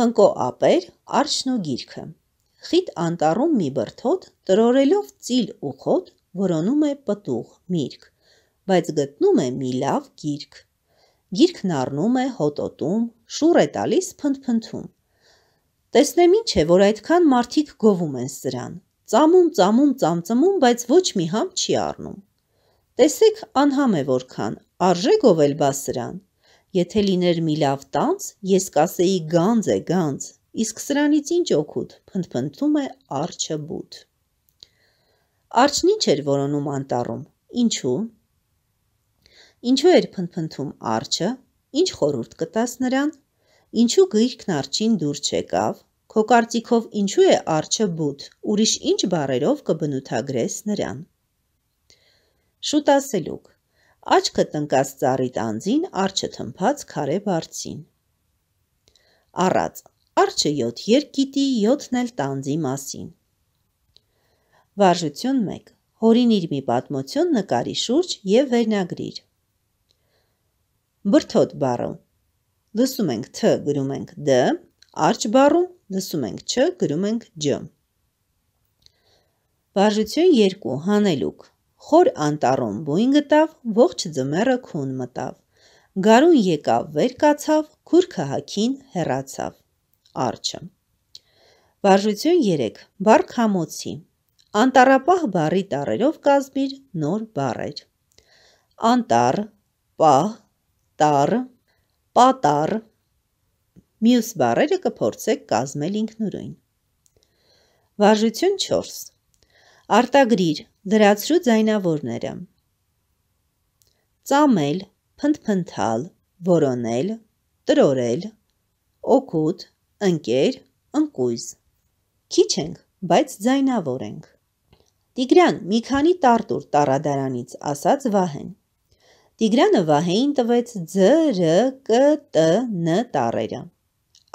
խնկո ապեր, արջն ու գիրքը։ Խիտ անտառում մի բրթոտ, տրորելով ծիլ ու խոտ, որոնում է պտուղ, միրգ, բայց գտնում է մի լավ գիրք։ Գիրքն առնում է հոտոտում, շուռ է տալիս փնթփնթում։ Տեսնեմ ինչ է, որ այդքան մարդիկ գովում են սրան։ Ծամում, ծամում, ծամծմում, բայց ոչ մի համ չի առնում։ Տեսեք, անհամ է որքան, արժե գովել բա սրան։ Եթե լիներ մի լավ տանց, ես կասեի գանձ է, գանձ, իսկ սրանից ինչ օգուտ, փնթփնթում է արջը բութ։ Արջն ինչ էր որոնում անտառում, ինչու։ Ինչու էր փնթփնթում արջը, ինչ խորուրդ կտաս նրան, ինչու գիրքն արջին դուր չեկավ, քո կարծիքով ինչու է արջը բութ, ուրիշ ինչ բարերով կբնութագրես նրան։ Շուտ ասելուկ, աչքը տնկած ծառիտ անձին, արջը թմփած քարե բարձին։ Առած, արջը 7 երկիտի 7-ն էլ տանձի մասին։ Վարժություն 1 հորինիր մի պատմություն նկարի շուրջ և վերնագրիր։ Բրթոտ բարը, լսում ենք թ, գրում ենք դ, արջ բարում, լսում ենք չ, գրում ենք ջ։ Բաժություն երկու, հանելուկ, Խոր անտառում բույն գտավ, ողջ ձմեռը քուն մտավ։ Գարուն եկավ, վեր կացավ, քուրքը հակին հեռացավ։ Արջը։ Վարժություն 3. Բառ խամոցի։ Անտառապահ բառի տարերով կազմիր նոր բառեր։ Անտառ, պահ, տար, պատար։ Մյուս բառերը կփորձեք կազմել ինքնուրույն։ Վարժություն 4. Արտագրիր, լրացրու ձայնավորները։ Ծամել, փնթփնթալ, որոնել, տրորել, օգուտ, ընկեր, ընկույզ։ Քիչ ենք, բայց ձայնավոր ենք։ Տիգրան մի քանի տարտուր տարադարանից ասաց Վահեն։ Տիգրանը Վահեին տվեց ձ, ր, կ, տ, ն տարերը։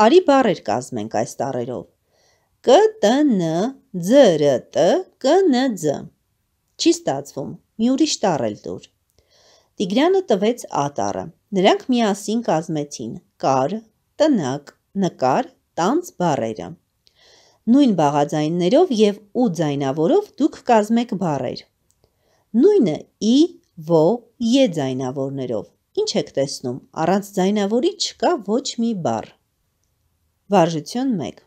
Արի բառեր կազմենք այս տարերով։ Կ, տ, ն, ՁՌՏ ԿՆԾ։ Չի ստացվում, մի ուրիշ տառ էլ դուր։ Տիգրանը տվեց ատառը։ Նրանք միասին կազմեցին կար, տնակ, նկար, տանց բարերը։ Նույն բաղաձայններով եւ ու ձայնավորով դուք կազմեք բարեր։ Նույնը ի, ո, ե ձայնավորներով։ Ինչ եք տեսնում, առանց ձայնավորի չկա ոչ մի բառ։ Վարժություն 1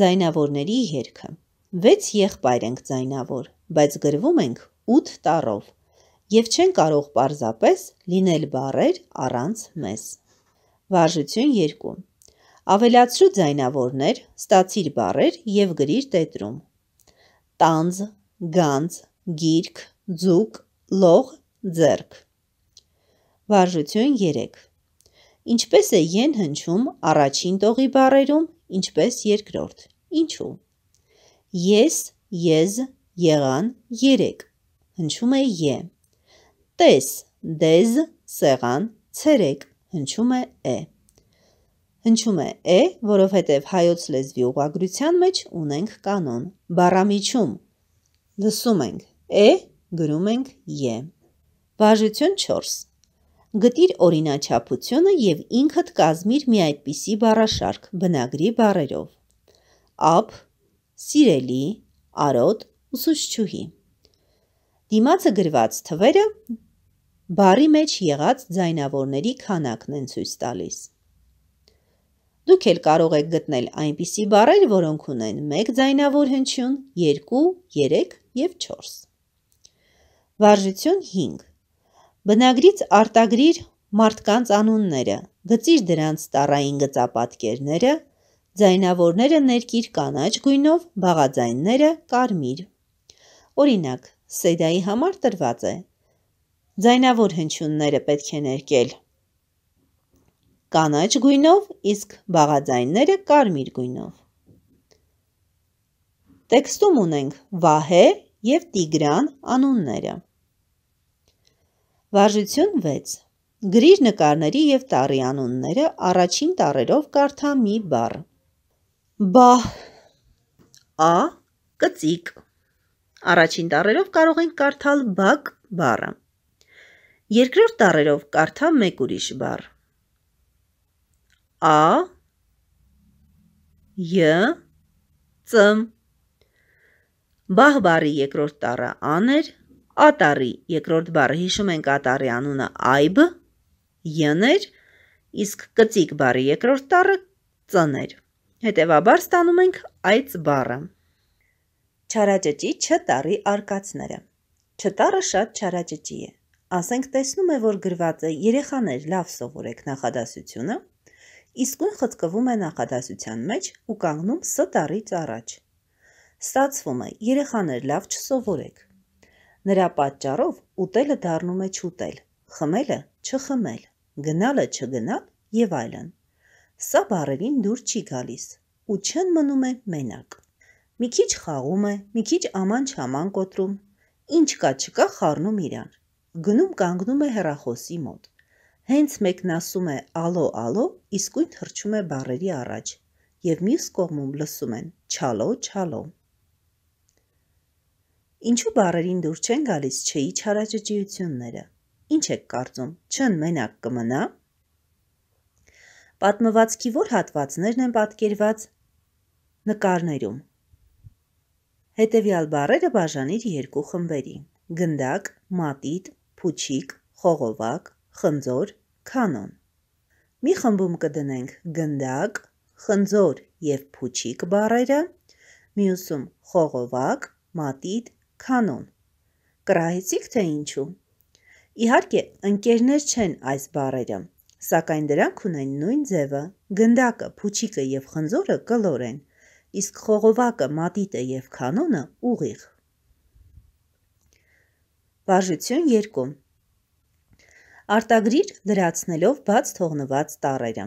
ձայնավորների երգը Վեց եղբայր ենք ձայնավոր, բայց գրվում ենք ութ տարով և չեն կարող պարզապես լինել բարեր առանց մեզ։ Վարժություն երկում։ Ավելացրու ձայնավորներ, ստացիր բարեր և գրիր տետրում։ Տանձ, գանձ, գիրք, ձուկ, լող, ձերք։ Վարժություն 3 Ինչպես է են հնչում առաջին տողի բարերում, ինչպես երկրորդ։ Ինչու։ Ես, եզ, եղան, երեք։ Հնչում է Ե։ Տես, դեզ, սեղան, ցերեկ։ Հնչում է Է։ Հնչում է Է, որովհետև հայոց լեզվի ուղագրության մեջ ունենք կանոն։ Բառամիջում լսում ենք Է, գրում ենք Ե։ Բաժություն 4 Գտիր օրինաչափությունը եւ ինքդ կազմիր մի այդպիսի բառաշարք բնագրի բառերով։ Up սիրելի, արոտ ուսուցչուհի։ Դիմացը գրված թվերը բարի մեջ եղած ձայնավորների քանակն են ցույց տալիս։ Դուք էլ կարող եք գտնել այնպիսի բառեր, որոնք ունեն 1 ձայնավոր հնչյուն, 2, 3 եւ 4։ Վարժություն 5։ Բնագրից արտագրիր մարդկանց անունները, գծիր դրանց տարային գծապատկերները, Ձայնավորները ներկիր կանաչ գույնով, բաղաձայնները կարմիր։ Օրինակ, սեդայի համար տրված է. ձայնավոր հնչյունները պետք է ներկել։ Կանաչ գույնով, իսկ բաղաձայնները կարմիր գույնով։ Տեքստում ունենք Վահե և Տիգրան անունները։ Վարժություն 6 Գրիր նկարների և տարի անունները առաջին տարերով կարդա մի բառ։ Բահ Ա կծիկ Առաջին տառերով կարող ենք կարդալ բակ բառը։ Երկրորդ տառերով կարդա մեկ ուրիշ բառ։ Ա Ե Ծ Բահ բառի երկրորդ տառը աներ, ատարի երկրորդ բառը հիշում ենք ատարի անունը այբ, յներ, իսկ կծիկ բառի երկրորդ տառը ծներ։ Հետևաբար ստանում ենք այս բառը։ Չարաճճի չտարի արկածները։ Չտարը շատ չարաճճի է։ Ասենք տեսնում է, որ գրված է երեխաներ լավ սովորեք նախադասությունը, իսկույն խծկվում է նախադասության մեջ ու կանգնում ստարից առաջ։ Ստացվում է երեխաներ լավ չսովորեք։ Նրա պատճառով ուտելը դառնում է չուտել, խմելը չխմել, գնալը չգնալ եւ այլն։ Սա բարերին դուր չի գալիս ու չն մնում է մենակ։ Մի քիչ խաղում է, մի քիչ աման-չաման կոտրում, ինչ կա չկա խառնում իրան։ Գնում կանգնում է հերախոսի մոտ։ Հենց մեկն ասում է «ալո, ալո», իսկույն թռչում է բարերի առաջ, եւ մյուս կողմում լսում են «չալո, չալո»։ Ինչու բարերին դուր չեն գալիս չէի չարաճճիությունները։ Ինչ եք կարծում, չն մենակ կմնա։ Պատմվածքի որ հատվածներն են պատկերված նկարներում։ Հետևյալ բառերը բաժանիր երկու խմբերի՝ գնդակ, մատիտ, փուչիկ, խողովակ, խնձոր, քանոն։ Մի խմբում կդնենք գնդակ, խնձոր և փուչիկ բառերը, մյուսում խողովակ, մատիտ, քանոն։ Կրահեցիք թե ինչու։ Իհարկե, ընկերներ չեն այս բառերը, սակայն դրանք ունեն նույն ձևը, գնդակը, փուչիկը և խնձորը կլոր են, իսկ խողովակը, մատիտը և կանոնը ուղիղ։ Բաժություն 2 Արտագրիր լրացնելով բաց թողնված տարերը։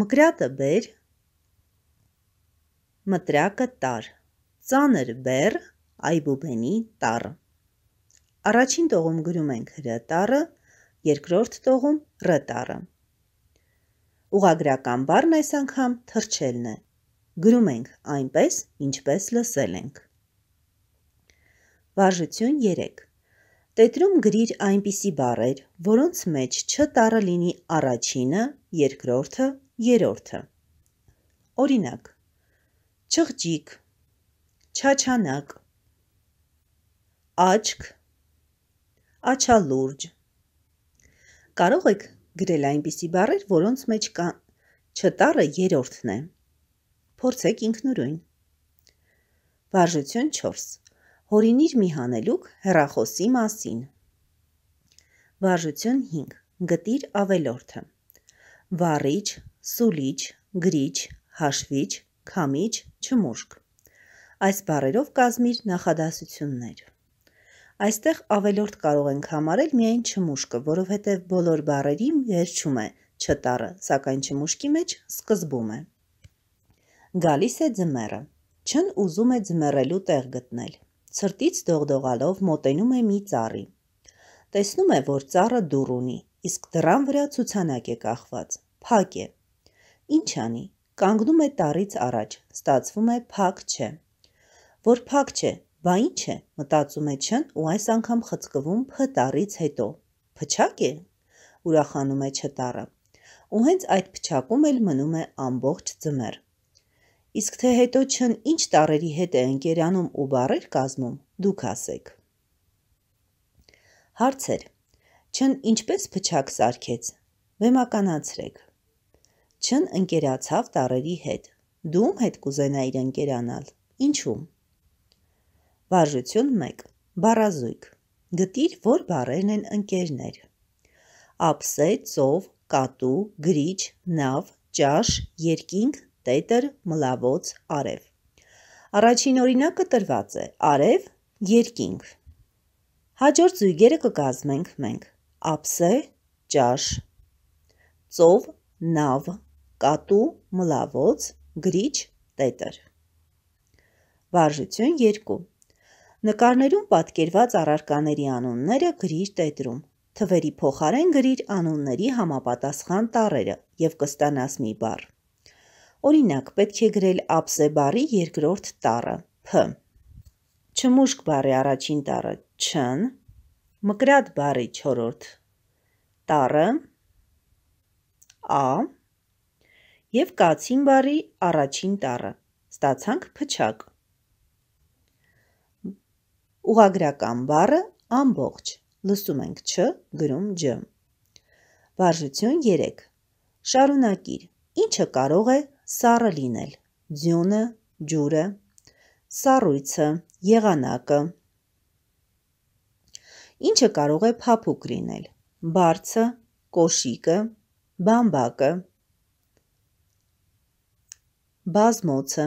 Մկրատը բեր, մտրակը տար, ծանր բեր, այբուբենի տարը։ Առաջին տողում գրում ենք հրը տարը, երկրորդ տողում ռ տառը։ Ուղագրական բառն այս անգամ թրջելն է։ Գրում ենք այնպես, ինչպես լսել ենք։ Վարժություն 3։ Տետրում գրիր այնպիսի բառեր, որոնց մեջ չ տառը լինի առաջինը, երկրորդը, երրորդը։ Օրինակ. չղջիկ, չաչանակ, աչք, աչալուրջ, կարող եք գրել այնպիսի բառեր, որոնց մեջ կան չտառը երրորդն է։ Փորձեք ինքնուրույն։ Վարժություն 4. Հորինիր մի հանելուկ հերախոսի մասին։ Վարժություն 5. Գտիր ավելորդը։ Վառիչ, սուլիչ, գրիչ, հաշվիչ, քամիչ, չմուշկ։ Այս բառերով կազմիր նախադասություններ։ Այստեղ ավելորդ կարող ենք համարել միայն չմուշկը, որովհետև բոլոր բառերի վերջում է չտառը, սակայն չմուշկի մեջ սկզբում է։ Գալիս է ձմեռը։ Չն ուզում է ձմեռելու տեղ գտնել։ Ցրտից դողդողալով մոտենում է մի ծառի։ Տեսնում է, որ ծառը դուռ ունի, իսկ դրան վրա ցուցանակ է կախված։ Փակ է։ Ինչ անի։ Կանգնում է տարից առաջ, ստացվում է փակ չէ։ Որ փակ չէ, Բա ի՞նչ է, մտածում է Չն ու այս անգամ խցկվում Փ տառից հետո։ Փչակ է, ուրախանում է Չտառը։ Ու հենց այդ փչակում էլ մնում է ամբողջ ձմեռ։ Իսկ թե հետո Չն ինչ տառերի հետ է ընկերանում ու բարեր կազմում, դուք ասեք։ Հարցեր. Չն ինչպես փչակ սարքեց։ Բեմականացրեք։ Չն ընկերացավ տառերի հետ։ Դու ում հետ կուզենայիր ընկերանալ։ Ինչու՞մ։ Վարժություն 1. Բառազույգ։ Գտիր, որ բառերն են ընկերներ։ Ափսե, ծով, կատու, գրիչ, նավ, ճաշ, երկինք, տետր, մլավոց, արև։ Առաջին օրինակը տրված է. արև, երկինք։ Հաջորդ զույգերը կկազմենք մենք. ափսե, ճաշ, ծով, նավ, կատու, մլավոց, գրիչ, տետր։ Վարժություն 2 Նկարներում պատկերված առարկաների անունները գրիր տետրում։ Թվերի փոխարեն գրիր անունների համապատասխան տառերը եւ կստանաս մի բառ։ Օրինակ, պետք է գրել ապսե բառի երկրորդ տառը՝ Փ։ Չմուշկ բառի առաջին տառը՝ Չն, մկրատ բառի 4-րդ տառը Ա եւ կացին բարի առաջին տառը։ Ստացանք փչակ։ Ուղագրական բառը ամբողջ։ Լսում ենք չ, գրում ջ։ Վարժություն 3։ Շարունակիր։ Ինչը կարող է սառը լինել։ Ձյունը, ջուրը, սառույցը, եղանակը։ Ինչը կարող է փափուկ լինել։ Բարձը, կոշիկը, բամբակը, բազմոցը։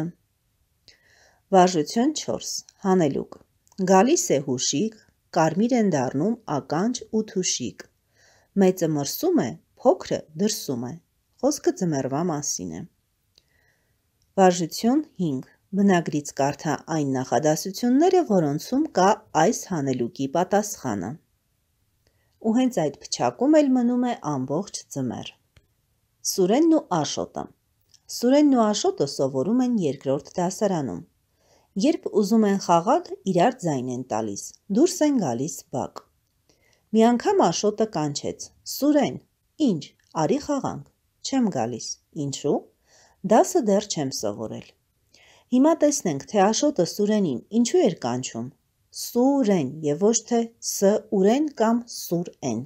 Վարժություն 4. Հանելուկ։ Գալիս է հուշիկ, կարմիր են դառնում ականջ ու թուշիկ։ Մեծը մրսում է, փոքրը դրսում է։ Խոսքը ձմեռվա մասին է։ Վարժություն 5. Բնագրից կարդա այն նախադասությունները, որոնցում կա այս հանելուկի պատասխանը։ Ու հենց այդ փչակում էլ մնում է ամբողջ ձմեռ։ Սուրենն ու Աշոտը։ Սուրենն ու Աշոտը սովորում են երկրորդ դասարանում։ Երբ ուզում են խաղալ, իրար ձայն են տալիս։ Դուրս են գալիս բակ։ Մի անգամ Աշոտը կանչեց. «Սուրեն, ինչ, արի խաղանք»։ Չեմ գալիս։ Ինչու՞։ Դասը դեռ չեմ սովորել։ Հիմա տեսնենք, թե Աշոտը Սուրենին ինչու էր կանչում։ Սուրեն եւ ոչ թե Ս Ուրեն կամ Սուրեն։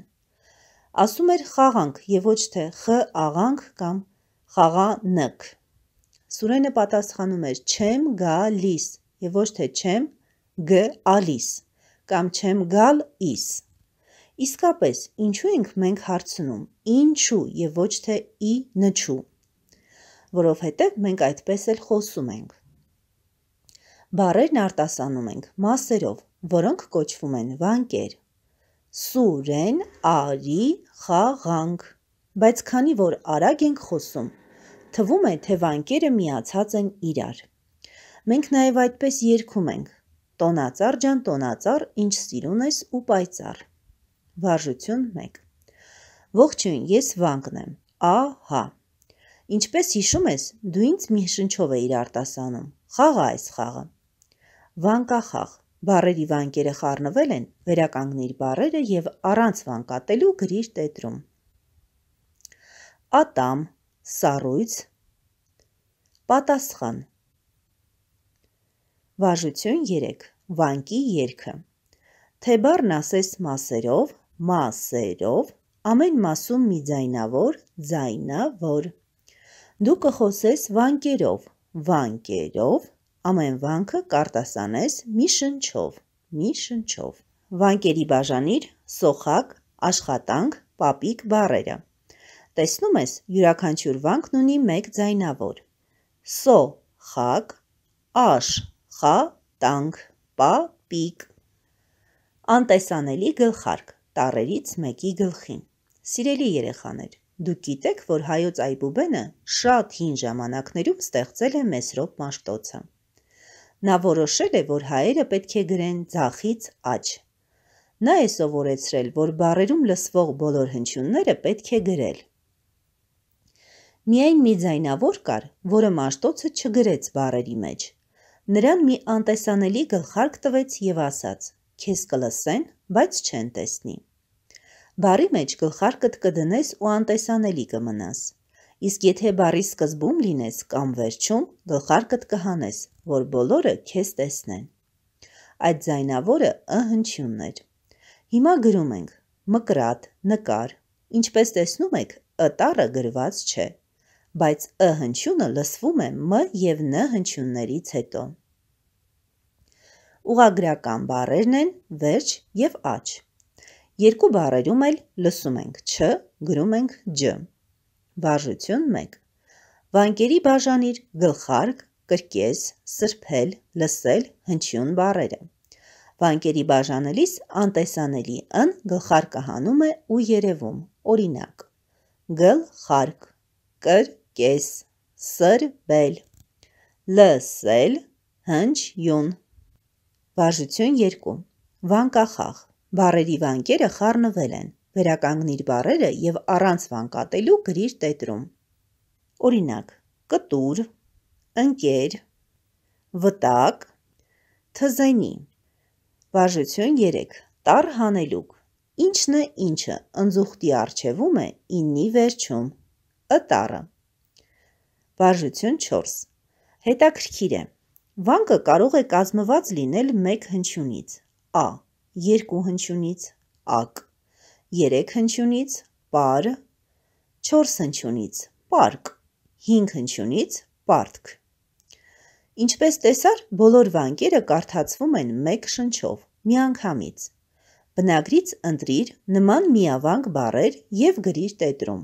Ասում էր խաղանք եւ ոչ թե Խ աղանք կամ խաղանք։ Սուրենը պատասխանում էր չեմ գալիս եւ ոչ թե չեմ գալիս կամ չեմ գալ իս։ Իսկապես, ինչու ենք մենք հարցնում, ինչու եւ ոչ թե ի նչու, որովհետեւ մենք այդպես էլ խոսում ենք։ Բարերն արտասանում ենք մասերով, որոնք կոչվում են վանկեր։ Սուրեն, արի, խաղանք։ Բայց քանի որ արագ ենք խոսում, Թվում է, թե վանկերը միացած են իրար։ Մենք նաև այդպես երգում ենք. Տոնածառ ջան, տոնածառ, ինչ սիրուն ես ու պայծառ։ Վարժություն 1։ Ողջույն, ես Վանկն եմ։ Ահա։ Ինչպես հիշում ես, դու ինձ մի շնչով էիր արտասանում։ Խաղա այս խաղը։ Վանկախաղ։ Բարերի վանկերը խառնվել են, վերականգնիր բարերը եւ առանց վանկատելու գրիր տետրում։ Ատամ սառույց, պատասխան։ Վաժություն 3. Վանկի երկը։ Թե բառն ասես մասերով, մասերով, ամեն մասում մի ձայնավոր, ձայնավոր։ Դու կխոսես վանկերով, վանկերով, ամեն վանքը կարտասանես մի շնչով, մի շնչով։ Վանկերի բաժանիր, սոխակ, աշխատանք, պապիկ բարերը։ Տեսնում ես, յուրաքանչյուր վանքն ունի մեկ ձայնավոր։ Սո խակ, աշ խա տանք, պա պիկ։ Անտեսանելի գլխարկ տառերից մեկի գլխին։ Սիրելի երեխաներ, դուք գիտեք, որ հայոց այբուբենը շատ հին ժամանակներում ստեղծել է Մեսրոպ Մաշտոցը։ Նա որոշել է, որ հայերը պետք է գրեն ձախից աջ։ Նա է սովորեցրել, որ բարերում լսվող բոլոր հնչյունները պետք է գրել։ Միայն մի ձայնավոր կար, որը Մաշտոցը չգրեց բառերի մեջ։ Նրան մի անտեսանելի գլխարկ տվեց եւ ասաց. «Քեզ կլսեն, բայց չեն տեսնի»։ Բարի մեջ գլխարկդ կդնես ու անտեսանելի կմնաս։ Իսկ եթե բարի սկզբում լինես կամ վերջում, գլխարկդ կհանես, որ բոլորը քեզ տեսնեն։ Այդ ձայնավորը ըհնչյունն էր։ Հիմա գրում ենք՝ մկրատ, նկար։ Ինչպես տեսնում եք, ըտառը գրված չէ բայց ը հնչյունը լսվում է մ և ն հնչյուններից հետո։ Ուղագրական բառերն են վերջ և աչ։ Երկու բառերում էլ լսում ենք չ, գրում ենք ջ։ Վարժություն 1։ Վանկերի բաժանիր գլխարկ, կրկես, սրբել, լսել հնչյուն բառերը։ Վանկերի բաժանելիս անտեսանելի ըն գլխարկը հանում է ու երևում։ Օրինակ. գլ խարկ, կր կես, սրբել, լսել, հնչյուն։ Վարժություն 2. Վանկախաղ։ Բարերի վանկերը խառնվել են։ Վերականգնիր բարերը եւ առանց վանկատելու գրիր տետրում։ Օրինակ. կտուր, ընկեր, վտակ, թզենի։ Վարժություն 3. Տար հանելուկ։ Ինչն է ինչը, ընձուխտի արջևում է, իննի վերջում։ Ըտարը։ Վարժություն 4. Հետաքրքիր է։ Վանկը կարող է կազմված լինել 1 հնչյունից՝ a, 2 հնչյունից՝ ակ, 3 հնչյունից՝ պար, 4 հնչյունից՝ պարկ, 5 հնչյունից՝ պարտք։ Ինչպես տեսար, բոլոր վանկերը կարդացվում են մեկ շնչով, միանգամից։ Բնագրից ընտրիր նման միավանք բառեր եւ գրիր տետրում։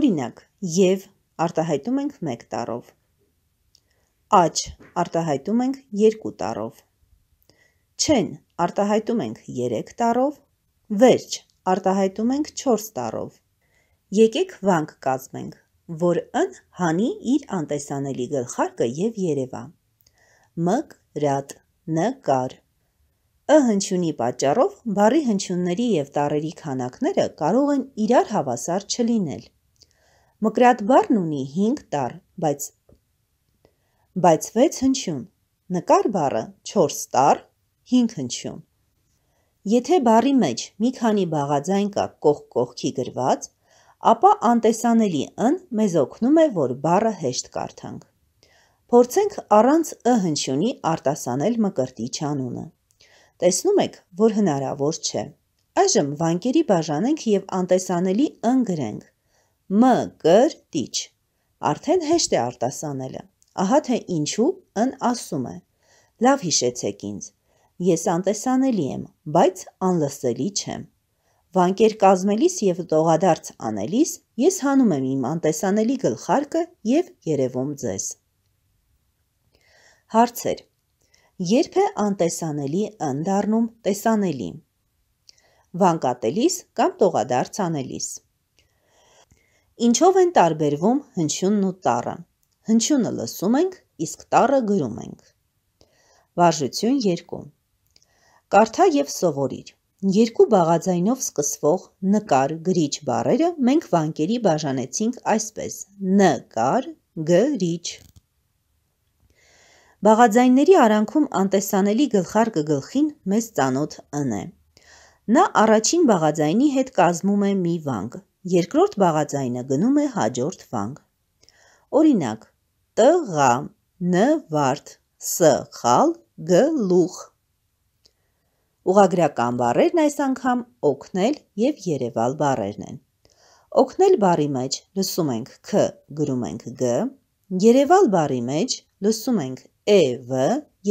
Օրինակ՝ եւ արտահայտում ենք մեկ տառով։ Աջ արտահայտում ենք երկու տառով։ Չեն արտահայտում ենք երեք տառով, վերջ արտահայտում ենք չորս տառով։ Եկեք վանք կազմենք, որ ըն հանի իր անտեսանելի գլխարկը և երևա։ Մկ ռատ, նկար։ Ը հնչյունի պատճառով բարի հնչյունների և տարերի քանակները կարող են իրար հավասար չլինել։ Մկրատ բառն ունի 5 տառ, բայց բայց 6 հնչյուն։ Նկար բառը 4 տառ, 5 հնչյուն։ Եթե բառի մեջ մի քանի բաղաձայն կա կողք կողքի գրված, ապա անտեսանելի ըն մեզ օգնում է, որ բառը հեշտ կարդանք։ Փորձենք առանց ը հնչյունի արտասանել մկրտիչ անունը։ Տեսնում եք, որ հնարավոր չէ։ Այժմ վանկերի բաժանենք եւ անտեսանելի ըն գրենք մկրտիչ։ Արդեն հեշտ է արտասանելը։ Ահա թե ինչու ըն ասում է. լավ հիշեցեք ինձ։ Ես անտեսանելի եմ, բայց անլսելի չեմ։ Վանկեր կազմելիս եւ տողադարձ անելիս ես հանում եմ իմ անտեսանելի գլխարկը եւ երևում ձեզ։ Հարցեր. Երբ է անտեսանելի ընդառնում տեսանելի։ Վանկատելիս կամ տողադարձ անելիս։ Ինչով են տարբերվում հնչյունն ու տառը։ Հնչյունը լսում ենք, իսկ տառը գրում ենք։ Վարժություն 2։ Կարթա եւ սովորիր։ Երկու բաղաձայնով սկսվող նկար գրիչ բառերը մենք վանկերի բաժանեցինք այսպես. նկար գրիչ։ Բաղաձայնների արանքում անտեսանելի գլխարկը գլխին մեզ ծանոթ ըն է։ Նա առաջին բաղաձայնի հետ կազմում է մի վանք, Երկրորդ բաղաձայնը գնում է հաջորդ վանք։ Օրինակ՝ տղա, նվարդ, սխալ, գլուխ։ Ուղագրական բառերն այս անգամ օգնել եւ երևալ բառերն են։ Օգնել բառի մեջ լսում ենք «ք» գրում ենք «գ», երևալ բառի մեջ լսում ենք «էվ»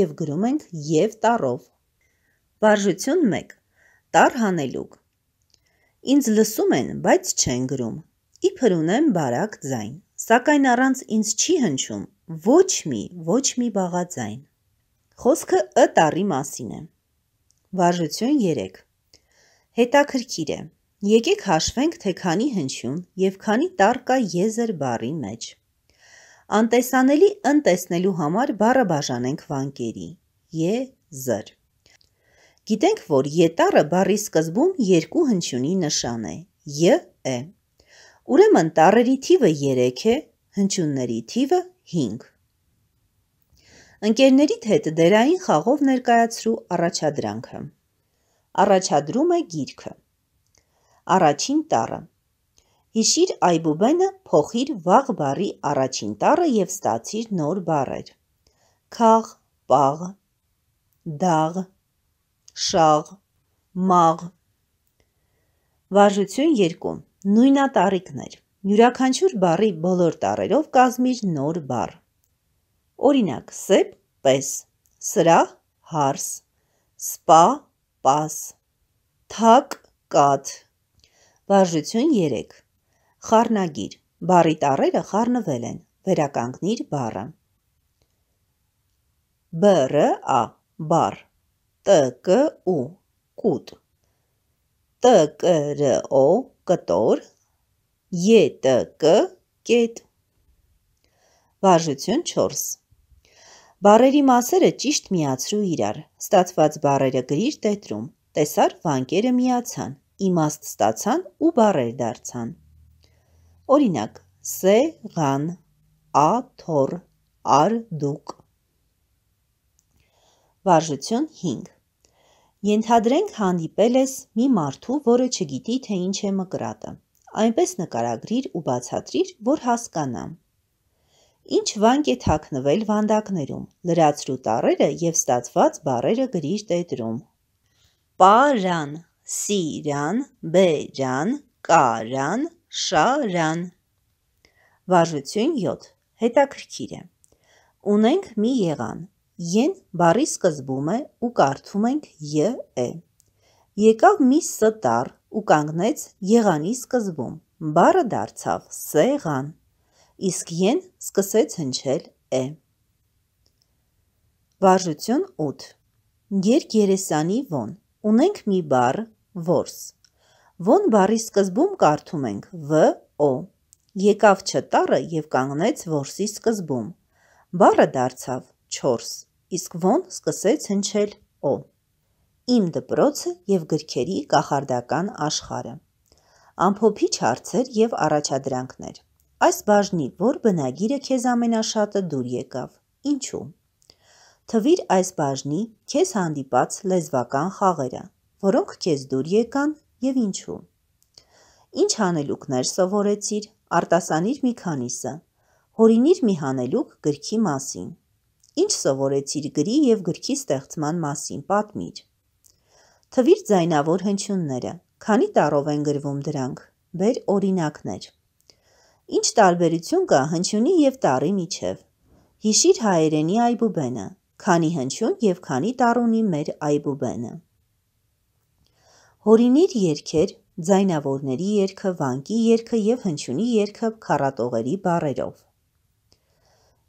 եւ գրում ենք «եւ» տառով։ Բարժություն 1. Տառ հանելուկ Ինձ լսում են, բայց չեն գրում։ Իբր ունեմ բարակ ձայն, սակայն առանց ինձ չի հնչում ոչ մի, ոչ մի բաղաձայն։ Խոսքը ըտ առի մասին է։ Վարժություն 3։ Հետաքրքիր է։ Եկեք հաշվենք, թե քանի հնչյուն եւ քանի տառ կա եզր բառի մեջ։ Անտեսանելի ընտեսնելու համար բառը բաժանենք վանկերի։ Եզր։ Գիտենք, որ ետառը բառի սկզբում երկու հնչյունի նշան է՝ ե է։ Ուրեմն տառերի թիվը 3 է, հնչյունների թիվը 5։ Ընկերներիդ հետ դերային խաղով ներկայացրու առաջադրանքը։ Առաջադրում է գիրքը։ Առաջին տառը։ Հիշիր այբուբենը, փոխիր վաղ բարի առաջին տառը և ստացիր նոր բարեր։ Քաղ, պաղ, դաղ, շաղ, մաղ։ Վարժություն 2. Նույնատառիկներ։ Յուրաքանչյուր բառի բոլոր տառերով կազմիր նոր բառ։ Օրինակ՝ սեփ, պես, սրահ, հարս, սպա, պաս, թակ, կաթ։ Վարժություն 3. Խառնագիր։ Բառի տառերը խառնվել են։ Վերականգնիր բառը։ ԲՌԱ բառ ՏԿՈՒ կուտ ՏԿՐՕ կտոր ԵՏԿ կետ Վարժություն 4 Բարերի մասերը ճիշտ միացրու իրար, ստացված բարերը գրիր տետրում, տեսար վանքերը միացան, իմաստ ստացան ու բարեր դարձան։ Օրինակ, սե գան, ա թոր, ար դուք։ Վարժություն 5 Ենթադրենք հանդիպել ես մի մարդու, որը չգիտի, թե ինչ է մկրատը։ Այնպես նկարագրիր ու բացատրիր, որ հասկանա։ Ինչ վանք է թաքնվել վանդակներում։ Լրացրու տառերը եւ ստացված բառերը գրիր տետրում։ Պարան, սիրան, բերան, կարան, շարան։ Վարժություն 7 հետաքրքիր է։ Ունենք մի եղան, Են բարի սկզբում է ու կարդում ենք ե է։ Եկավ մի ստար ու կանգնեց եղանի սկզբում, բարը դարձավ սեղան, իսկ են սկսեց հնչել է։ Վարժություն 8 Երկ երեսանի ոն, ունենք մի բար որս։ Ոն բարի սկզբում կարդում ենք վ, օ։ Եկավ չտարը և կանգնեց որսի սկզբում, բարը դարձավ չորս իսկ Վոն սկսեց հնչել Օ. Իմ դպրոցը եւ գրքերի կախարդական աշխարը։ Ամփոփիչ հարցեր եւ առաջադրանքներ։ Այս բաժնի որ բնագիրը քեզ ամենաշատը դուր եկավ։ Ինչու։ Թվիր այս բաժնի քեզ հանդիպած լեզվական խաղերը, որոնք քեզ դուր եկան եւ ինչու։ Ինչ հանելուկներ սովորեցիր, արտասանիր մի քանիսը։ Հորինիր մի հանելուկ գրքի մասին։ Ինչ սովորեցիր գրի եւ գրքի ստեղծման մասին պատմիր։ Թվիր ձայնավոր հնչյունները։ Քանի տառով են գրվում դրանք։ Բեր օրինակներ։ Ինչ տարբերություն կա հնչյունի եւ տառի միջև։ Հիշիր հայերենի այբուբենը։ Քանի հնչյուն եւ քանի տառ ունի մեր այբուբենը։ Հորինիր երկեր, ձայնավորների երկը, վանկի երկը եւ հնչյունի երկը քարատողերի բարերով։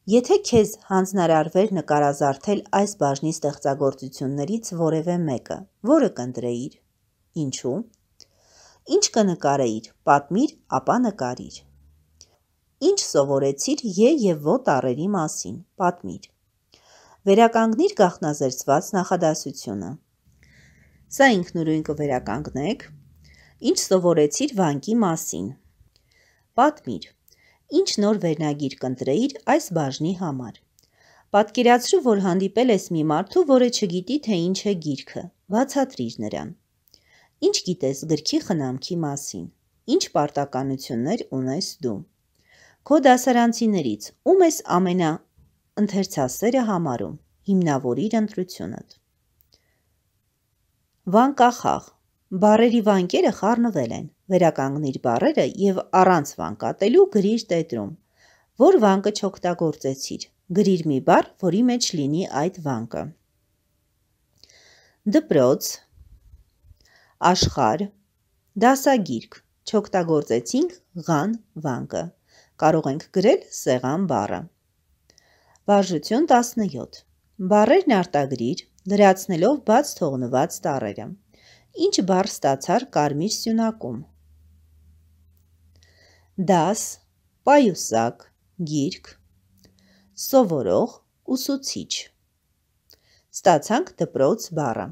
Եթե քեզ հանձնարարվեր նկարազարդել այս բաժնի ստեղծագործություններից որևէ մեկը, որը կընտրեիր։ Ինչու։ Ինչ կնկարեիր, պատմիր, ապա նկարիր։ Ինչ սովորեցիր Ե եւ Ո տառերի մասին, պատմիր։ Վերականգնիր գախնազերծված նախադասությունը։ Սա ինքնուրույն կվերականգնեք։ Ինչ սովորեցիր վանկի մասին։ Պատմիր ինչ նոր վերնագիր կընտրեիր այս բաժնի համար։ Պատկերացրու, որ հանդիպել ես մի մարդու, որը չգիտի, թե ինչ է գիրքը։ Բացատրիր նրան։ Ինչ գիտես գրքի խնամքի մասին։ Ինչ պարտականություններ ունես դու։ Քո դասարանցիներից ում ես ամենա ընթերցասերը համարում։ Հիմնավորիր ընտրությունդ։ Վանկախաղ Բարերի վանկերը խառնվել են։ Վերականգնիր բարերը եւ առանց վանկատելու գրիր տետրում։ Որ վանկը չօգտագործեցիր։ Գրիր մի բառ, որի մեջ լինի այդ վանկը։ Դպրոց, աշխար, դասագիրք։ Չօգտագործեցինք ղան վանկը։ Կարող ենք գրել սեղան բառը։ Վարժություն 17։ Բարերն արտագրիր, լրացնելով բաց թողնված տարերը։ Ինչ բառ ստացար Կարմիր Սյունակում դաս, պայուսակ, գիրք, սովորող, ուսուցիչ։ Ստացանք դպրոց բառը։